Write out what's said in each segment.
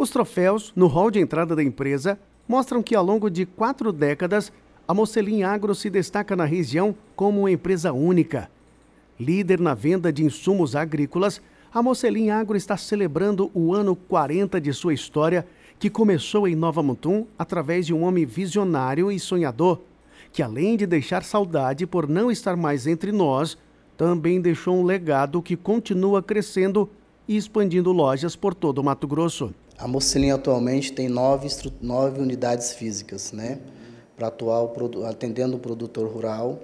Os troféus no hall de entrada da empresa mostram que ao longo de quatro décadas, a Mocelin Agro se destaca na região como uma empresa única. Líder na venda de insumos agrícolas, a Mocelin Agro está celebrando o ano 40 de sua história, que começou em Nova Mutum através de um homem visionário e sonhador, que além de deixar saudade por não estar mais entre nós, também deixou um legado que continua crescendo e expandindo lojas por todo o Mato Grosso. A Mocelin atualmente tem nove, nove unidades físicas, né? Para atuar o, atendendo o produtor rural,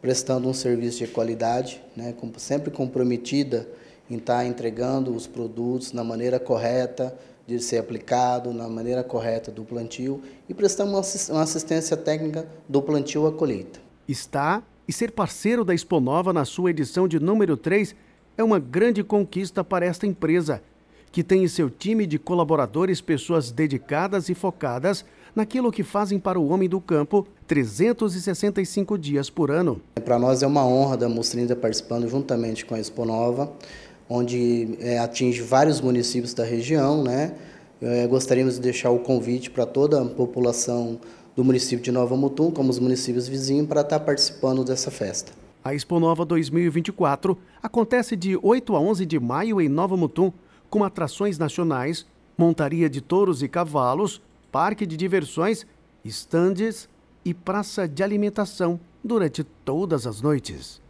prestando um serviço de qualidade, né? sempre comprometida em estar tá entregando os produtos na maneira correta, de ser aplicado na maneira correta do plantio e prestando uma assistência técnica do plantio à colheita. Está e ser parceiro da Exponova na sua edição de número 3 é uma grande conquista para esta empresa, que tem em seu time de colaboradores pessoas dedicadas e focadas naquilo que fazem para o homem do campo 365 dias por ano. Para nós é uma honra da Mostrinda participando juntamente com a Expo Nova, onde é, atinge vários municípios da região. Né? É, gostaríamos de deixar o convite para toda a população do município de Nova Mutum, como os municípios vizinhos, para estar participando dessa festa. A Expo Nova 2024 acontece de 8 a 11 de maio em Nova Mutum, com atrações nacionais, montaria de touros e cavalos, parque de diversões, estandes e praça de alimentação durante todas as noites.